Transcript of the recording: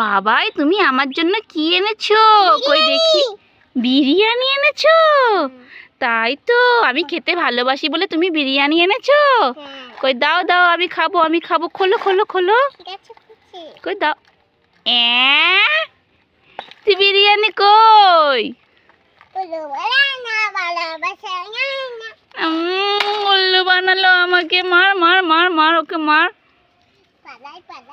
বাবাই তুমি আমার জন্য কি এনেছো কই দেখি বিরিয়ানি এনেছো তাই তো আমি খেতে ভালোবাসি বলে তুমি বিরিয়ানি এনেছো হ্যাঁ। কই দাও দাও আমি খাবো আমি খাবো খোলো খোলো খোলো কই দাও তুই বিরিয়ানি কই উল্লু বানালো আমাকে মার মার মার মার ওকে মার